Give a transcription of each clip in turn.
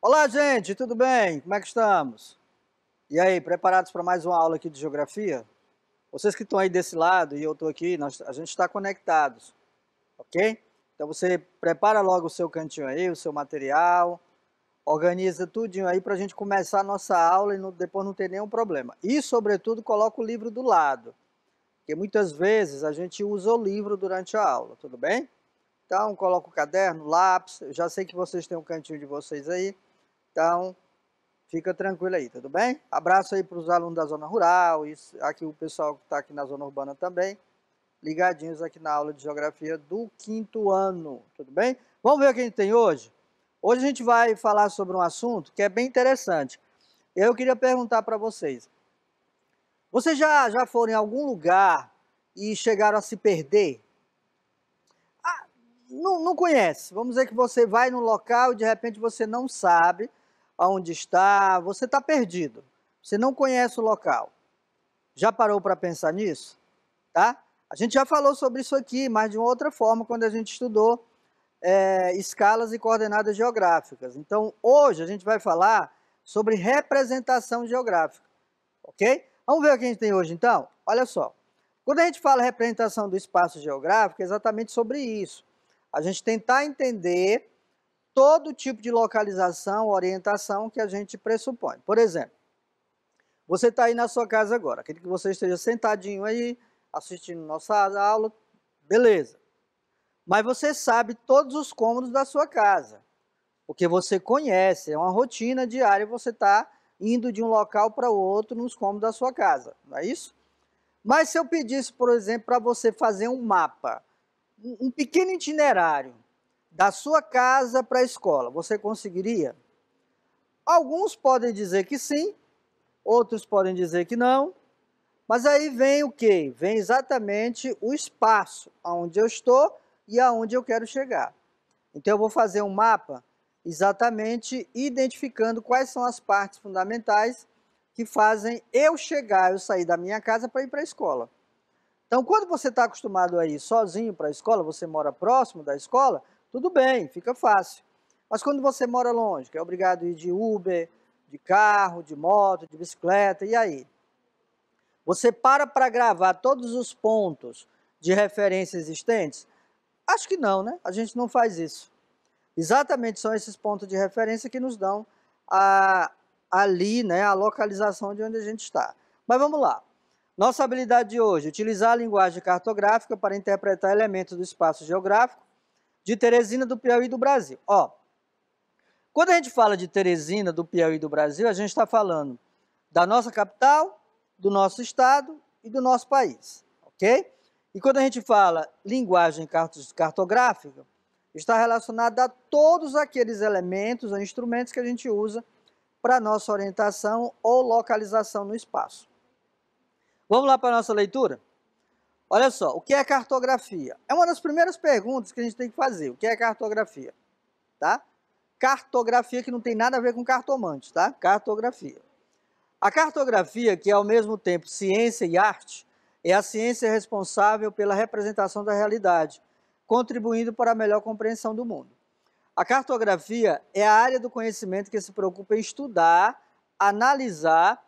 Olá, gente, tudo bem? Como é que estamos? E aí, preparados para mais uma aula aqui de Geografia? Vocês que estão aí desse lado e eu estou aqui, nós, a gente está conectados, ok? Então você prepara logo o seu cantinho aí, o seu material, organiza tudinho aí para a gente começar a nossa aula e não, depois não ter nenhum problema. E, sobretudo, coloca o livro do lado, porque muitas vezes a gente usa o livro durante a aula, tudo bem? Então, coloca o caderno, lápis, eu já sei que vocês têm um cantinho de vocês aí, então Fica tranquilo aí, tudo bem? Abraço aí para os alunos da zona rural, e aqui o pessoal que está aqui na zona urbana também, ligadinhos aqui na aula de geografia do quinto ano, tudo bem? Vamos ver o que a gente tem hoje? Hoje a gente vai falar sobre um assunto que é bem interessante. Eu queria perguntar para vocês, vocês já, já foram em algum lugar e chegaram a se perder? Ah, não, não conhece, vamos dizer que você vai num local e de repente você não sabe aonde está, você está perdido. Você não conhece o local. Já parou para pensar nisso? Tá? A gente já falou sobre isso aqui, mas de uma outra forma, quando a gente estudou é, escalas e coordenadas geográficas. Então, hoje a gente vai falar sobre representação geográfica, ok? Vamos ver o que a gente tem hoje, então? Olha só. Quando a gente fala representação do espaço geográfico, é exatamente sobre isso. A gente tentar entender todo tipo de localização, orientação que a gente pressupõe. Por exemplo, você está aí na sua casa agora, aquele que você esteja sentadinho aí, assistindo nossa aula, beleza. Mas você sabe todos os cômodos da sua casa, porque você conhece, é uma rotina diária, você está indo de um local para o outro nos cômodos da sua casa, não é isso? Mas se eu pedisse, por exemplo, para você fazer um mapa, um pequeno itinerário, da sua casa para a escola, você conseguiria? Alguns podem dizer que sim, outros podem dizer que não, mas aí vem o que? Vem exatamente o espaço onde eu estou e aonde eu quero chegar. Então eu vou fazer um mapa exatamente identificando quais são as partes fundamentais que fazem eu chegar, eu sair da minha casa para ir para a escola. Então, quando você está acostumado a ir sozinho para a escola, você mora próximo da escola, tudo bem, fica fácil. Mas quando você mora longe, que é obrigado a ir de Uber, de carro, de moto, de bicicleta, e aí? Você para para gravar todos os pontos de referência existentes? Acho que não, né? A gente não faz isso. Exatamente são esses pontos de referência que nos dão a, ali, né, a localização de onde a gente está. Mas vamos lá. Nossa habilidade de hoje, utilizar a linguagem cartográfica para interpretar elementos do espaço geográfico de Teresina, do Piauí e do Brasil. Ó, quando a gente fala de Teresina, do Piauí e do Brasil, a gente está falando da nossa capital, do nosso estado e do nosso país, ok? E quando a gente fala linguagem cartográfica, está relacionada a todos aqueles elementos ou instrumentos que a gente usa para nossa orientação ou localização no espaço. Vamos lá para a nossa leitura? Olha só, o que é cartografia? É uma das primeiras perguntas que a gente tem que fazer. O que é cartografia? Tá? Cartografia que não tem nada a ver com cartomante, tá? Cartografia. A cartografia, que é ao mesmo tempo ciência e arte, é a ciência responsável pela representação da realidade, contribuindo para a melhor compreensão do mundo. A cartografia é a área do conhecimento que se preocupa em estudar, analisar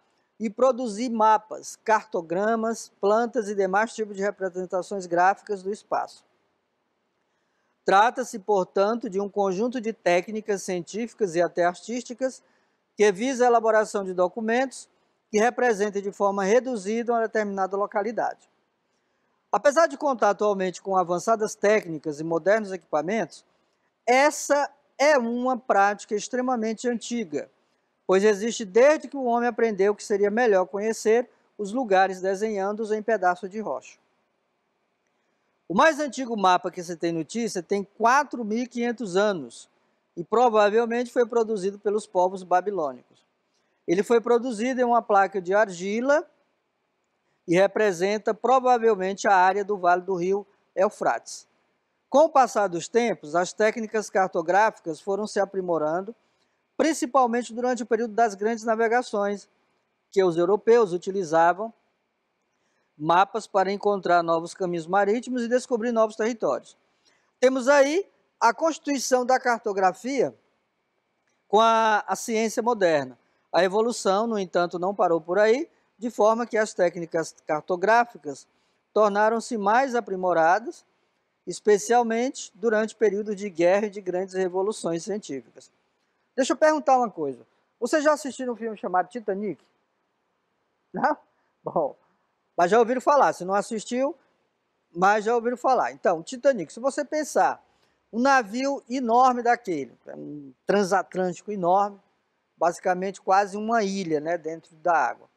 e produzir mapas, cartogramas, plantas e demais tipos de representações gráficas do espaço. Trata-se, portanto, de um conjunto de técnicas científicas e até artísticas que visa a elaboração de documentos que representem de forma reduzida uma determinada localidade. Apesar de contar atualmente com avançadas técnicas e modernos equipamentos, essa é uma prática extremamente antiga, pois existe desde que o homem aprendeu que seria melhor conhecer os lugares desenhando-os em pedaços de rocha. O mais antigo mapa que se tem notícia tem 4.500 anos e provavelmente foi produzido pelos povos babilônicos. Ele foi produzido em uma placa de argila e representa provavelmente a área do vale do rio Eufrates. Com o passar dos tempos, as técnicas cartográficas foram se aprimorando principalmente durante o período das grandes navegações, que os europeus utilizavam mapas para encontrar novos caminhos marítimos e descobrir novos territórios. Temos aí a constituição da cartografia com a, a ciência moderna. A evolução, no entanto, não parou por aí, de forma que as técnicas cartográficas tornaram-se mais aprimoradas, especialmente durante o período de guerra e de grandes revoluções científicas. Deixa eu perguntar uma coisa. Você já assistiu um filme chamado Titanic? Não? Bom, mas já ouviram falar. Se não assistiu, mas já ouviram falar. Então, Titanic, se você pensar, um navio enorme daquele, um transatlântico enorme, basicamente quase uma ilha né, dentro da água.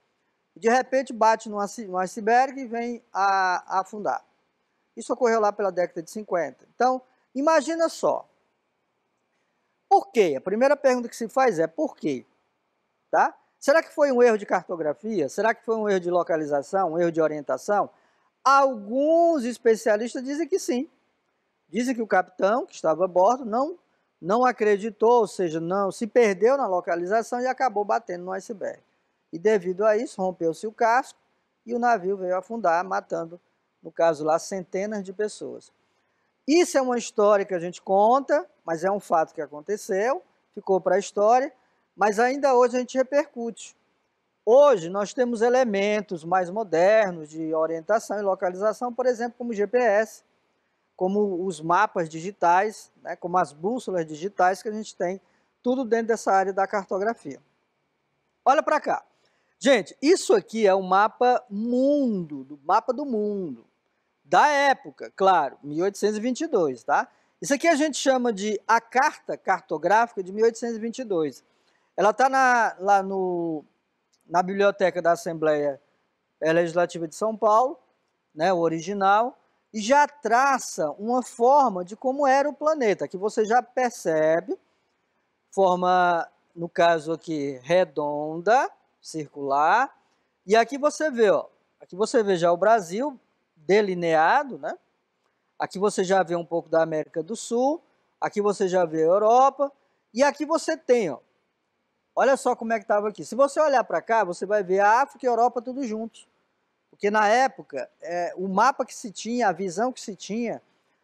De repente bate num iceberg e vem a, a afundar. Isso ocorreu lá pela década de 50. Então, imagina só, por quê? A primeira pergunta que se faz é por quê? Tá? Será que foi um erro de cartografia? Será que foi um erro de localização, um erro de orientação? Alguns especialistas dizem que sim. Dizem que o capitão que estava a bordo não, não acreditou, ou seja, não se perdeu na localização e acabou batendo no iceberg. E devido a isso, rompeu-se o casco e o navio veio afundar, matando, no caso lá, centenas de pessoas. Isso é uma história que a gente conta, mas é um fato que aconteceu, ficou para a história, mas ainda hoje a gente repercute. Hoje nós temos elementos mais modernos de orientação e localização, por exemplo, como o GPS, como os mapas digitais, né, como as bússolas digitais que a gente tem, tudo dentro dessa área da cartografia. Olha para cá. Gente, isso aqui é o um mapa mundo, do mapa do mundo da época, claro, 1822, tá? Isso aqui a gente chama de a carta cartográfica de 1822. Ela está lá no, na biblioteca da Assembleia eh, Legislativa de São Paulo, né, o original, e já traça uma forma de como era o planeta, que você já percebe, forma, no caso aqui, redonda, circular, e aqui você vê, ó, aqui você vê já o Brasil, delineado, né? Aqui você já vê um pouco da América do Sul, aqui você já vê a Europa, e aqui você tem, ó, olha só como é que estava aqui. Se você olhar para cá, você vai ver a África e a Europa tudo juntos. Porque na época, é, o mapa que se tinha, a visão que se tinha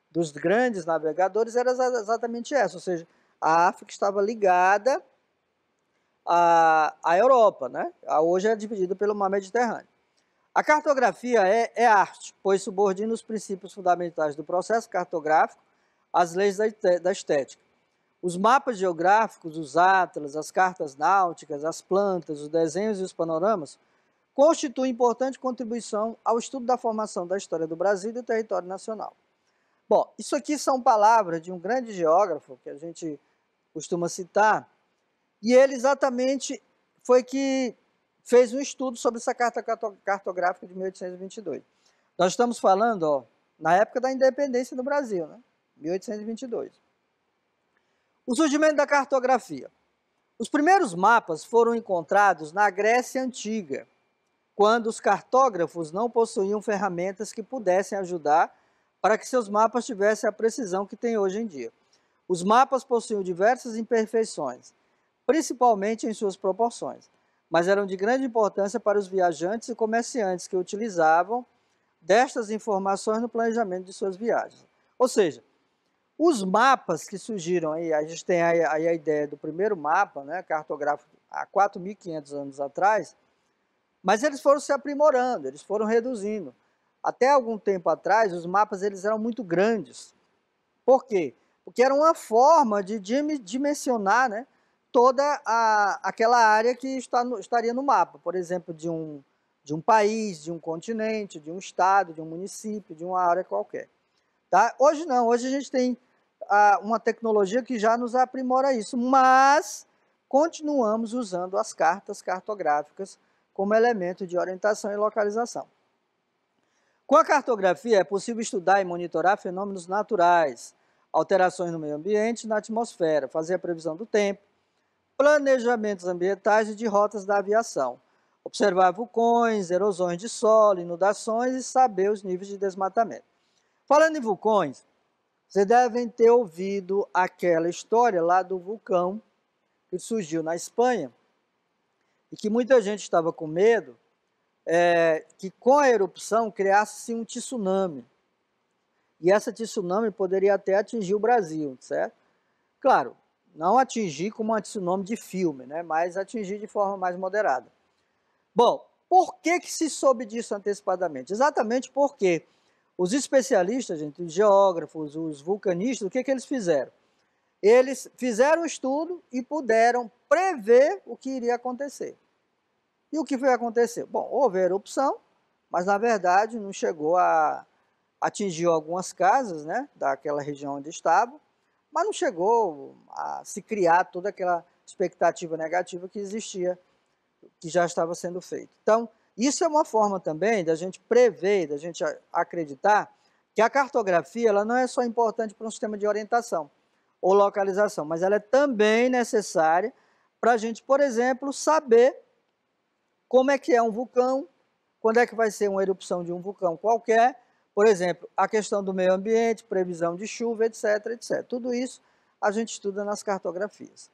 dos grandes navegadores era exatamente essa, ou seja, a África estava ligada à, à Europa, né? A hoje é dividida pelo mar Mediterrâneo. A cartografia é, é arte, pois subordina os princípios fundamentais do processo cartográfico às leis da, da estética. Os mapas geográficos, os atlas, as cartas náuticas, as plantas, os desenhos e os panoramas constituem importante contribuição ao estudo da formação da história do Brasil e do território nacional. Bom, isso aqui são palavras de um grande geógrafo que a gente costuma citar, e ele exatamente foi que fez um estudo sobre essa carta cartográfica de 1822. Nós estamos falando, ó, na época da independência do Brasil, né? 1822. O surgimento da cartografia. Os primeiros mapas foram encontrados na Grécia Antiga, quando os cartógrafos não possuíam ferramentas que pudessem ajudar para que seus mapas tivessem a precisão que tem hoje em dia. Os mapas possuíam diversas imperfeições, principalmente em suas proporções mas eram de grande importância para os viajantes e comerciantes que utilizavam destas informações no planejamento de suas viagens. Ou seja, os mapas que surgiram aí, a gente tem aí a ideia do primeiro mapa, né, cartográfico há 4.500 anos atrás, mas eles foram se aprimorando, eles foram reduzindo. Até algum tempo atrás, os mapas eles eram muito grandes. Por quê? Porque era uma forma de dimensionar né, toda a, aquela área que está no, estaria no mapa, por exemplo, de um, de um país, de um continente, de um estado, de um município, de uma área qualquer. Tá? Hoje não, hoje a gente tem uma tecnologia que já nos aprimora isso, mas continuamos usando as cartas cartográficas como elemento de orientação e localização. Com a cartografia é possível estudar e monitorar fenômenos naturais, alterações no meio ambiente e na atmosfera, fazer a previsão do tempo, planejamentos ambientais e de rotas da aviação, observar vulcões, erosões de solo, inundações e saber os níveis de desmatamento. Falando em vulcões, vocês devem ter ouvido aquela história lá do vulcão que surgiu na Espanha e que muita gente estava com medo é, que com a erupção criasse um tsunami. E essa tsunami poderia até atingir o Brasil, certo? Claro, não atingir como antes o nome de filme, né? mas atingir de forma mais moderada. Bom, por que, que se soube disso antecipadamente? Exatamente porque os especialistas, gente, os geógrafos, os vulcanistas, o que, que eles fizeram? Eles fizeram o estudo e puderam prever o que iria acontecer. E o que foi acontecer? Bom, houve erupção, mas na verdade não chegou a atingir algumas casas né, daquela região onde estavam, mas não chegou a se criar toda aquela expectativa negativa que existia, que já estava sendo feito. Então, isso é uma forma também da gente prever, da gente acreditar que a cartografia ela não é só importante para um sistema de orientação ou localização, mas ela é também necessária para a gente, por exemplo, saber como é que é um vulcão, quando é que vai ser uma erupção de um vulcão qualquer, por exemplo, a questão do meio ambiente, previsão de chuva, etc, etc. Tudo isso a gente estuda nas cartografias.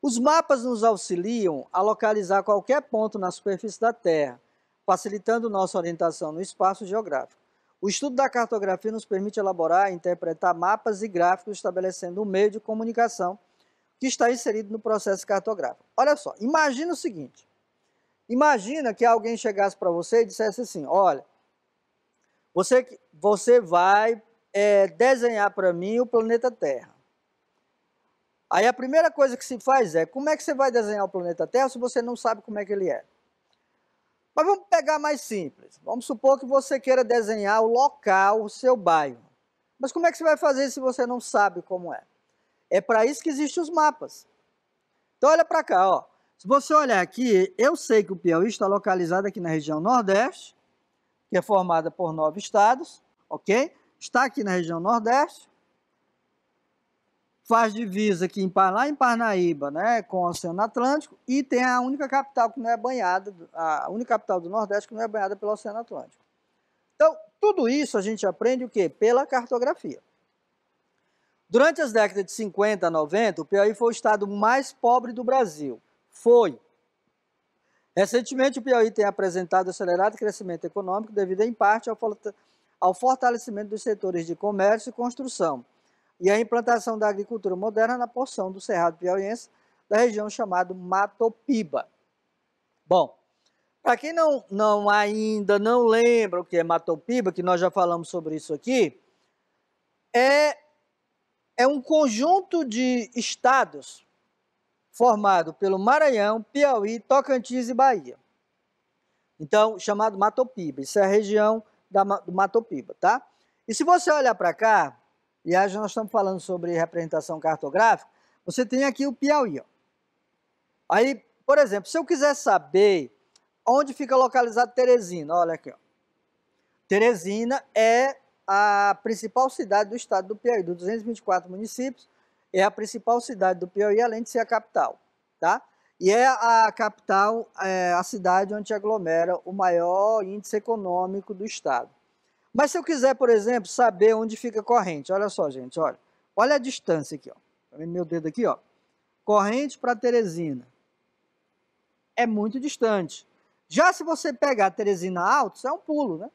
Os mapas nos auxiliam a localizar qualquer ponto na superfície da Terra, facilitando nossa orientação no espaço geográfico. O estudo da cartografia nos permite elaborar e interpretar mapas e gráficos estabelecendo um meio de comunicação que está inserido no processo cartográfico. Olha só, imagina o seguinte. Imagina que alguém chegasse para você e dissesse assim, olha, você, você vai é, desenhar para mim o planeta Terra. Aí a primeira coisa que se faz é, como é que você vai desenhar o planeta Terra se você não sabe como é que ele é? Mas vamos pegar mais simples. Vamos supor que você queira desenhar o local, o seu bairro. Mas como é que você vai fazer se você não sabe como é? É para isso que existem os mapas. Então olha para cá, ó. Se você olhar aqui, eu sei que o Piauí está localizado aqui na região Nordeste, que é formada por nove estados, ok? Está aqui na região Nordeste, faz divisa aqui em, lá em Parnaíba né, com o Oceano Atlântico e tem a única capital que não é banhada, a única capital do Nordeste que não é banhada pelo Oceano Atlântico. Então, tudo isso a gente aprende o quê? Pela cartografia. Durante as décadas de 50 a 90, o Piauí foi o estado mais pobre do Brasil. Foi, Recentemente, o Piauí tem apresentado acelerado crescimento econômico devido, em parte, ao fortalecimento dos setores de comércio e construção e à implantação da agricultura moderna na porção do Cerrado Piauiense da região chamada Matopiba. Bom, para quem não, não ainda não lembra o que é Matopiba, que nós já falamos sobre isso aqui, é, é um conjunto de estados formado pelo Maranhão, Piauí, Tocantins e Bahia. Então, chamado Matopiba. Isso é a região da, do Matopiba, tá? E se você olhar para cá, e aí nós estamos falando sobre representação cartográfica, você tem aqui o Piauí. Ó. Aí, por exemplo, se eu quiser saber onde fica localizado Teresina, olha aqui. Ó. Teresina é a principal cidade do estado do Piauí, dos 224 municípios, é a principal cidade do Piauí, além de ser a capital, tá? E é a capital, é a cidade onde aglomera o maior índice econômico do estado. Mas se eu quiser, por exemplo, saber onde fica a corrente, olha só, gente, olha. Olha a distância aqui, ó. Tá vendo meu dedo aqui, ó? Corrente para Teresina. É muito distante. Já se você pegar Teresina isso é um pulo, né?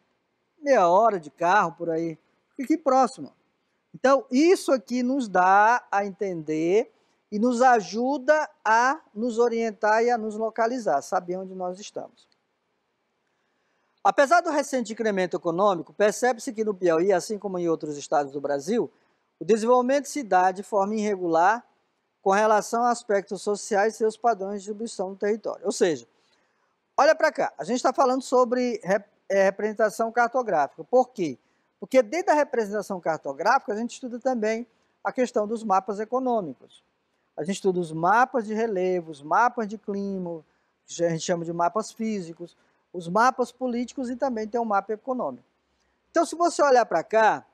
Meia hora de carro por aí. Fique próximo, ó. Então, isso aqui nos dá a entender e nos ajuda a nos orientar e a nos localizar, saber onde nós estamos. Apesar do recente incremento econômico, percebe-se que no Piauí, assim como em outros estados do Brasil, o desenvolvimento se dá de forma irregular com relação a aspectos sociais e seus padrões de distribuição do território. Ou seja, olha para cá, a gente está falando sobre é, representação cartográfica. Por quê? Porque dentro da representação cartográfica, a gente estuda também a questão dos mapas econômicos. A gente estuda os mapas de relevos, mapas de clima, que a gente chama de mapas físicos, os mapas políticos e também tem um mapa econômico. Então, se você olhar para cá,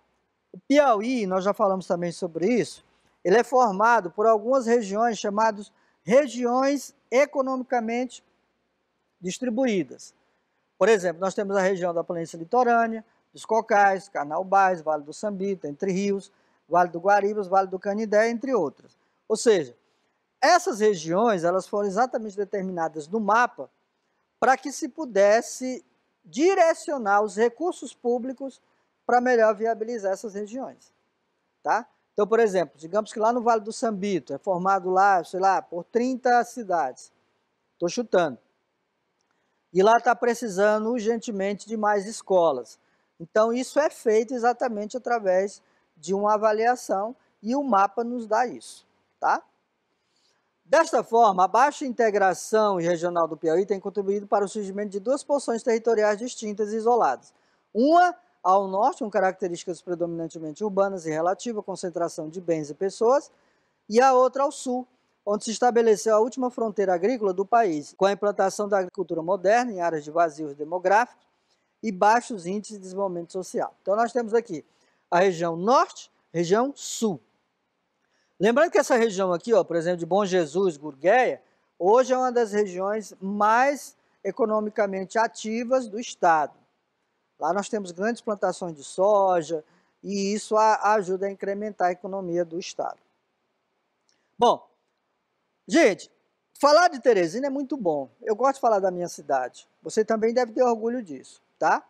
o Piauí, nós já falamos também sobre isso, ele é formado por algumas regiões chamadas regiões economicamente distribuídas. Por exemplo, nós temos a região da Planície Litorânea, dos Cocais, Canal Bais, Vale do Sambita, tá Entre Rios, Vale do Guaribas, Vale do Canidé, entre outras. Ou seja, essas regiões elas foram exatamente determinadas no mapa para que se pudesse direcionar os recursos públicos para melhor viabilizar essas regiões. Tá? Então, por exemplo, digamos que lá no Vale do Sambito é formado lá, sei lá, por 30 cidades. Estou chutando. E lá está precisando urgentemente de mais escolas. Então, isso é feito exatamente através de uma avaliação e o mapa nos dá isso, tá? Desta forma, a baixa integração regional do Piauí tem contribuído para o surgimento de duas porções territoriais distintas e isoladas. Uma ao norte, com características predominantemente urbanas e relativa concentração de bens e pessoas, e a outra ao sul, onde se estabeleceu a última fronteira agrícola do país, com a implantação da agricultura moderna em áreas de vazios demográficos, e baixos índices de desenvolvimento social. Então, nós temos aqui a região norte, região sul. Lembrando que essa região aqui, ó, por exemplo, de Bom Jesus, Gurgueia, hoje é uma das regiões mais economicamente ativas do estado. Lá nós temos grandes plantações de soja e isso a, ajuda a incrementar a economia do estado. Bom, gente, falar de Teresina é muito bom. Eu gosto de falar da minha cidade. Você também deve ter orgulho disso tá?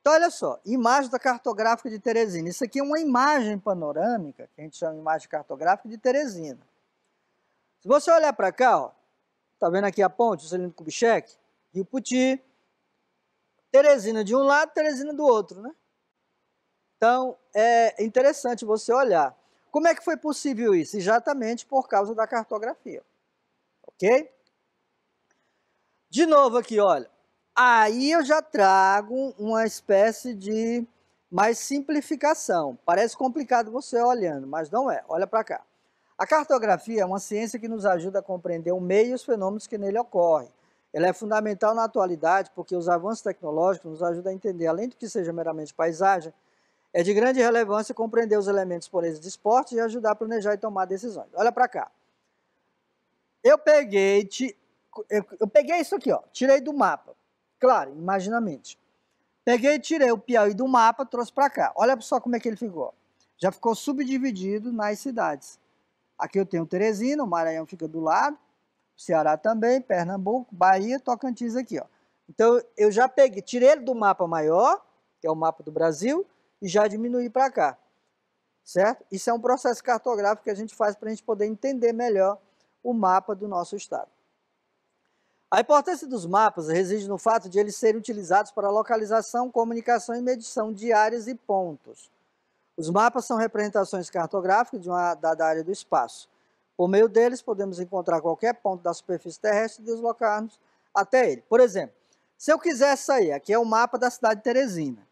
Então, olha só, imagem da cartográfica de Teresina. Isso aqui é uma imagem panorâmica, que a gente chama de imagem cartográfica de Teresina. Se você olhar para cá, ó, tá vendo aqui a ponte, o Celino Kubitschek, Rio Puti, Teresina de um lado, Teresina do outro, né? Então, é interessante você olhar. Como é que foi possível isso? Exatamente por causa da cartografia, ok? De novo aqui, olha, Aí eu já trago uma espécie de mais simplificação. Parece complicado você olhando, mas não é. Olha para cá. A cartografia é uma ciência que nos ajuda a compreender o meio e os fenômenos que nele ocorrem. Ela é fundamental na atualidade porque os avanços tecnológicos nos ajudam a entender, além do que seja meramente paisagem, é de grande relevância compreender os elementos por eles dispostos e ajudar a planejar e tomar decisões. Olha para cá. Eu peguei, eu peguei isso aqui, ó, tirei do mapa claro, imaginamente. Peguei, tirei o Piauí do mapa, trouxe para cá. Olha só como é que ele ficou. Já ficou subdividido nas cidades. Aqui eu tenho Teresina, o Maranhão fica do lado, Ceará também, Pernambuco, Bahia, Tocantins aqui. Ó. Então eu já peguei, tirei ele do mapa maior, que é o mapa do Brasil, e já diminui para cá. Certo? Isso é um processo cartográfico que a gente faz para a gente poder entender melhor o mapa do nosso estado. A importância dos mapas reside no fato de eles serem utilizados para localização, comunicação e medição de áreas e pontos. Os mapas são representações cartográficas de uma dada área do espaço. Por meio deles, podemos encontrar qualquer ponto da superfície terrestre e deslocar-nos até ele. Por exemplo, se eu quiser sair, aqui é o mapa da cidade de Teresina.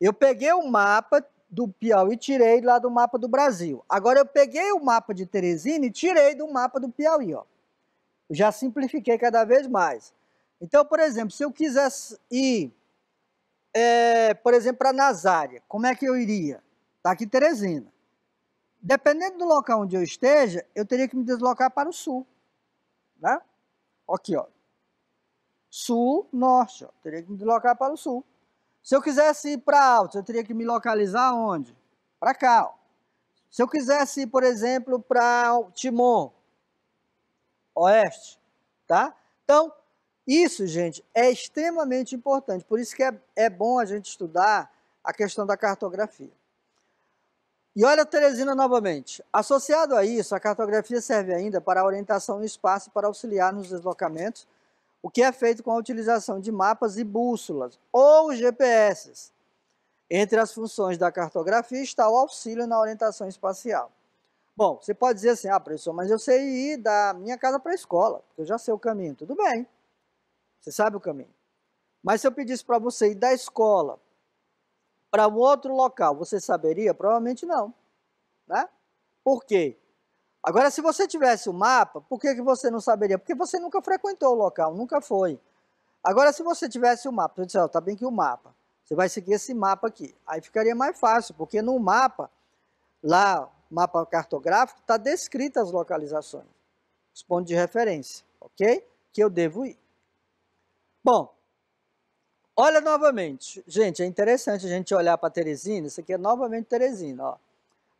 Eu peguei o mapa do Piauí e tirei lá do mapa do Brasil. Agora eu peguei o mapa de Teresina e tirei do mapa do Piauí, ó já simplifiquei cada vez mais. Então, por exemplo, se eu quisesse ir, é, por exemplo, para Nazária, como é que eu iria? Está aqui Teresina. Dependendo do local onde eu esteja, eu teria que me deslocar para o sul. Né? Aqui, ó. Sul, norte. Ó. Teria que me deslocar para o sul. Se eu quisesse ir para alto, eu teria que me localizar onde? Para cá. Ó. Se eu quisesse ir, por exemplo, para Timon, oeste, tá? Então, isso, gente, é extremamente importante. Por isso que é, é bom a gente estudar a questão da cartografia. E olha a Teresina novamente. Associado a isso, a cartografia serve ainda para orientação no espaço para auxiliar nos deslocamentos, o que é feito com a utilização de mapas e bússolas ou GPS. Entre as funções da cartografia está o auxílio na orientação espacial. Bom, você pode dizer assim, ah, professor, mas eu sei ir da minha casa para a escola, porque eu já sei o caminho. Tudo bem, você sabe o caminho. Mas se eu pedisse para você ir da escola para um outro local, você saberia? Provavelmente não. Né? Por quê? Agora, se você tivesse o um mapa, por que, que você não saberia? Porque você nunca frequentou o local, nunca foi. Agora, se você tivesse o um mapa, você disse, oh, tá bem que o um mapa. Você vai seguir esse mapa aqui. Aí ficaria mais fácil, porque no mapa, lá, mapa cartográfico, está descrita as localizações, os pontos de referência, ok? Que eu devo ir. Bom, olha novamente. Gente, é interessante a gente olhar para Teresina. Isso aqui é novamente Teresina, ó.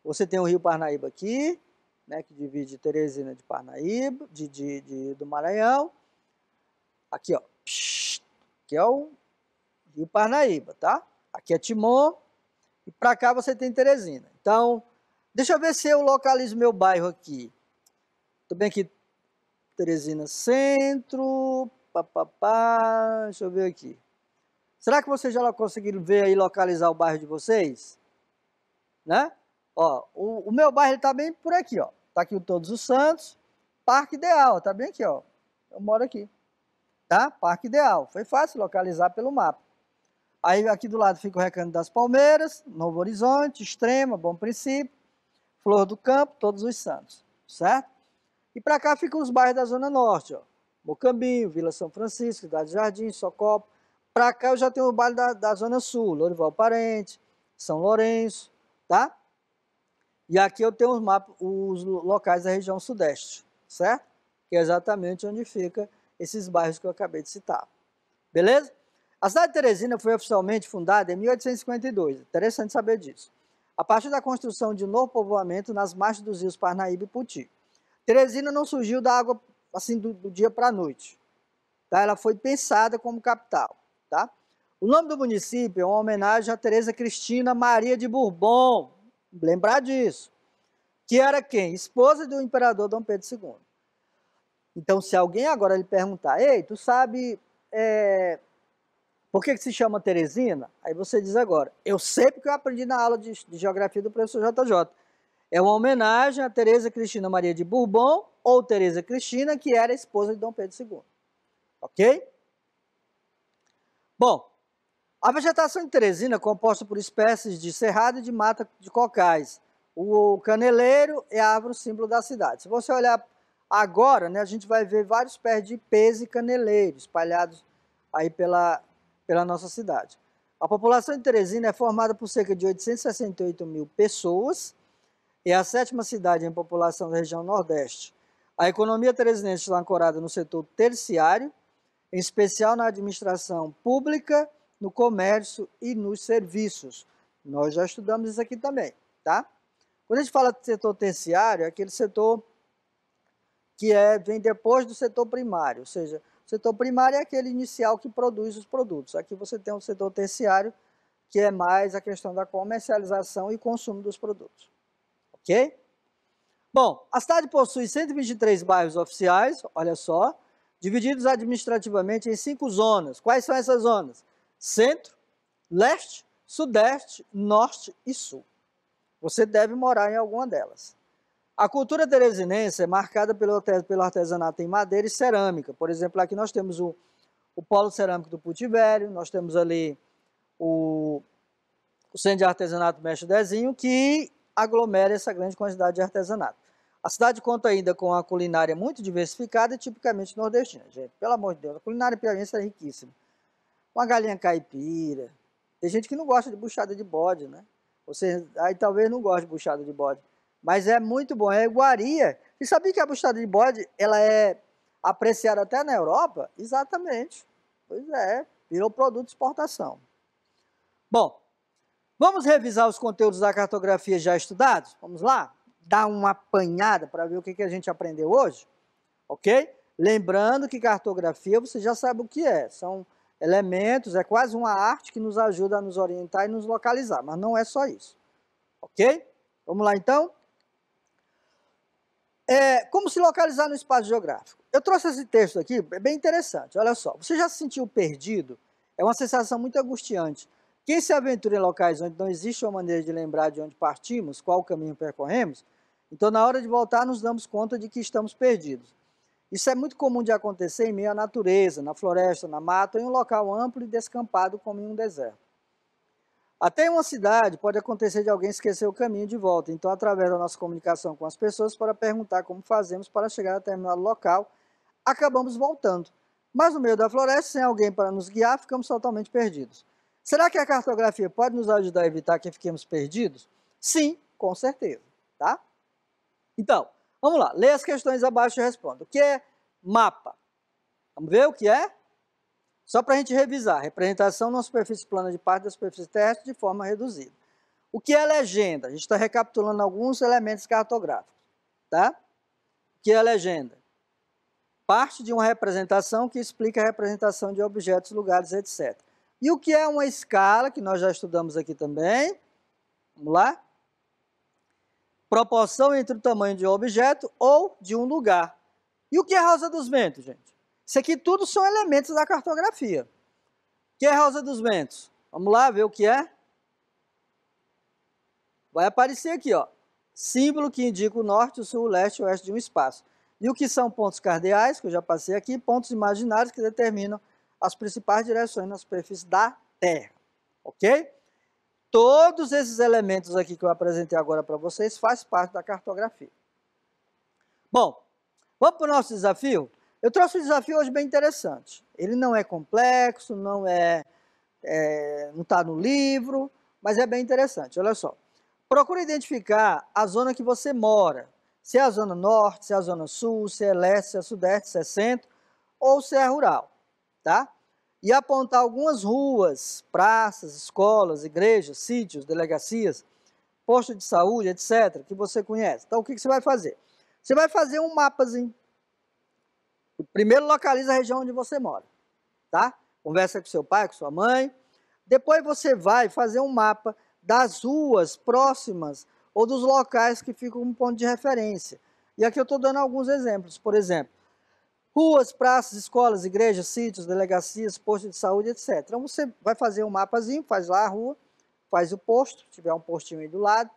Você tem o Rio Parnaíba aqui, né, que divide Teresina de Parnaíba, de, de, de do Maranhão. Aqui, ó. Que é o Rio Parnaíba, tá? Aqui é Timon. E para cá você tem Teresina. Então, Deixa eu ver se eu localizo meu bairro aqui. Estou bem aqui, Teresina Centro, papapá, deixa eu ver aqui. Será que vocês já conseguiram ver aí, localizar o bairro de vocês? Né? Ó, o, o meu bairro está bem por aqui, ó. Está aqui o Todos os Santos, Parque Ideal, está bem aqui, ó. Eu moro aqui, tá? Parque Ideal, foi fácil localizar pelo mapa. Aí aqui do lado fica o Recanto das Palmeiras, Novo Horizonte, Extrema, Bom Princípio, Flor do Campo, Todos os Santos, certo? E para cá ficam os bairros da Zona Norte, ó. Mocambinho, Vila São Francisco, Cidade Jardim, Socopo. Para cá eu já tenho o bairro da, da Zona Sul, Lourival Parente, São Lourenço, tá? E aqui eu tenho os, mapas, os locais da região sudeste, certo? Que é exatamente onde fica esses bairros que eu acabei de citar. Beleza? A cidade de Teresina foi oficialmente fundada em 1852. Interessante saber disso a partir da construção de novo povoamento nas margens dos rios Parnaíba e Puti. Teresina não surgiu da água assim do, do dia para a noite. Tá? Ela foi pensada como capital. Tá? O nome do município é uma homenagem a Teresa Cristina Maria de Bourbon, lembrar disso, que era quem? Esposa do imperador Dom Pedro II. Então, se alguém agora lhe perguntar, ei, tu sabe é, por que, que se chama Teresina? Aí você diz agora, eu sei porque eu aprendi na aula de, de Geografia do professor JJ. É uma homenagem a Teresa Cristina Maria de Bourbon, ou Teresa Cristina, que era a esposa de Dom Pedro II. Ok? Bom, a vegetação de Teresina é composta por espécies de cerrado e de mata de cocais. O caneleiro é a árvore símbolo da cidade. Se você olhar agora, né, a gente vai ver vários pés de ipês e caneleiros espalhados aí pela, pela nossa cidade. A população de Teresina é formada por cerca de 868 mil pessoas, é a sétima cidade em população da região Nordeste. A economia teresinense está ancorada no setor terciário, em especial na administração pública, no comércio e nos serviços. Nós já estudamos isso aqui também, tá? Quando a gente fala de setor terciário, é aquele setor que é, vem depois do setor primário, ou seja, o setor primário é aquele inicial que produz os produtos. Aqui você tem o setor terciário, que é mais a questão da comercialização e consumo dos produtos. Ok? Bom, a cidade possui 123 bairros oficiais, olha só, divididos administrativamente em cinco zonas. Quais são essas zonas? Centro, leste, sudeste, norte e sul. Você deve morar em alguma delas. A cultura teresinense é marcada pelo, pelo artesanato em madeira e cerâmica. Por exemplo, aqui nós temos o, o polo cerâmico do Putivério, nós temos ali o, o Centro de Artesanato Mestre Dezinho, que aglomera essa grande quantidade de artesanato. A cidade conta ainda com uma culinária muito diversificada e tipicamente nordestina. Gente, pelo amor de Deus, a culinária piauiense é riquíssima. Uma galinha caipira. Tem gente que não gosta de buchada de bode, né? Você aí talvez não goste de buchada de bode. Mas é muito bom, é iguaria. E sabia que a buchada de bode, ela é apreciada até na Europa? Exatamente. Pois é, virou produto de exportação. Bom, vamos revisar os conteúdos da cartografia já estudados? Vamos lá? Dar uma apanhada para ver o que, que a gente aprendeu hoje? Ok? Lembrando que cartografia, você já sabe o que é. São elementos, é quase uma arte que nos ajuda a nos orientar e nos localizar, mas não é só isso. Ok? Vamos lá então? É, como se localizar no espaço geográfico? Eu trouxe esse texto aqui, é bem interessante, olha só. Você já se sentiu perdido? É uma sensação muito angustiante. Quem se aventura em locais onde não existe uma maneira de lembrar de onde partimos, qual caminho percorremos, então na hora de voltar nos damos conta de que estamos perdidos. Isso é muito comum de acontecer em meio à natureza, na floresta, na mata, em um local amplo e descampado como em um deserto. Até em uma cidade pode acontecer de alguém esquecer o caminho de volta, então através da nossa comunicação com as pessoas para perguntar como fazemos para chegar a determinado local, acabamos voltando. Mas no meio da floresta, sem alguém para nos guiar, ficamos totalmente perdidos. Será que a cartografia pode nos ajudar a evitar que fiquemos perdidos? Sim, com certeza, tá? Então, vamos lá, leia as questões abaixo e responda. O que é mapa? Vamos ver o que é? Só para a gente revisar, representação na superfície plana de parte da superfície terrestre de forma reduzida. O que é legenda? A gente está recapitulando alguns elementos cartográficos. Tá? O que é legenda? Parte de uma representação que explica a representação de objetos, lugares, etc. E o que é uma escala, que nós já estudamos aqui também? Vamos lá? Proporção entre o tamanho de um objeto ou de um lugar. E o que é rosa dos ventos, gente? Isso aqui tudo são elementos da cartografia. O que é Rosa dos Ventos? Vamos lá ver o que é. Vai aparecer aqui, ó, símbolo que indica o norte, o sul, o leste e o oeste de um espaço. E o que são pontos cardeais, que eu já passei aqui, pontos imaginários que determinam as principais direções na superfície da Terra. Ok? Todos esses elementos aqui que eu apresentei agora para vocês faz parte da cartografia. Bom, vamos para o nosso desafio? Eu trouxe um desafio hoje bem interessante. Ele não é complexo, não é, é não está no livro, mas é bem interessante. Olha só. Procure identificar a zona que você mora. Se é a zona norte, se é a zona sul, se é leste, se é sudeste, se é centro, ou se é rural, tá? E apontar algumas ruas, praças, escolas, igrejas, sítios, delegacias, posto de saúde, etc., que você conhece. Então, o que você vai fazer? Você vai fazer um mapazinho primeiro localiza a região onde você mora, tá? Conversa com seu pai, com sua mãe. Depois você vai fazer um mapa das ruas próximas ou dos locais que ficam um ponto de referência. E aqui eu estou dando alguns exemplos. Por exemplo, ruas, praças, escolas, igrejas, sítios, delegacias, postos de saúde, etc. Então você vai fazer um mapazinho, faz lá a rua, faz o posto, se tiver um postinho aí do lado,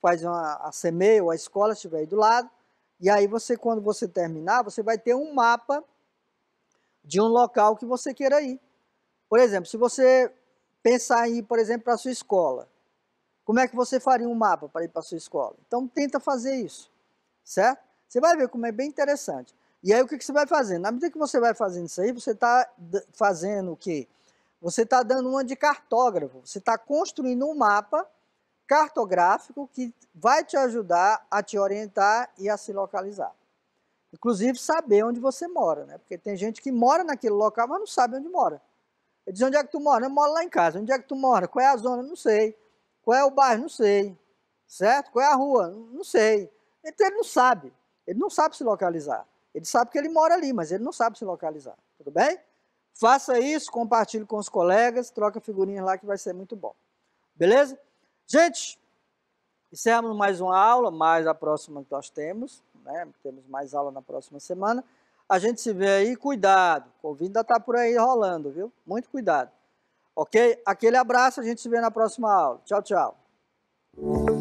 faz uma, a semeia ou a escola, se tiver aí do lado, e aí você, quando você terminar, você vai ter um mapa de um local que você queira ir. Por exemplo, se você pensar em ir, por exemplo, para a sua escola, como é que você faria um mapa para ir para a sua escola? Então, tenta fazer isso, certo? Você vai ver como é bem interessante. E aí, o que, que você vai fazendo? Na medida que você vai fazendo isso aí, você está fazendo o quê? Você está dando uma de cartógrafo, você está construindo um mapa cartográfico que vai te ajudar a te orientar e a se localizar. Inclusive saber onde você mora, né? Porque tem gente que mora naquele local, mas não sabe onde mora. Ele diz, onde é que tu mora? Eu moro lá em casa. Onde é que tu mora? Qual é a zona? Não sei. Qual é o bairro? Não sei. Certo? Qual é a rua? Não sei. Então ele não sabe. Ele não sabe se localizar. Ele sabe que ele mora ali, mas ele não sabe se localizar. Tudo bem? Faça isso, compartilhe com os colegas, troca figurinhas lá que vai ser muito bom. Beleza? Gente, encerramos mais uma aula, mais a próxima que nós temos, né? Temos mais aula na próxima semana. A gente se vê aí, cuidado. O Covid ainda está por aí rolando, viu? Muito cuidado. Ok? Aquele abraço, a gente se vê na próxima aula. Tchau, tchau.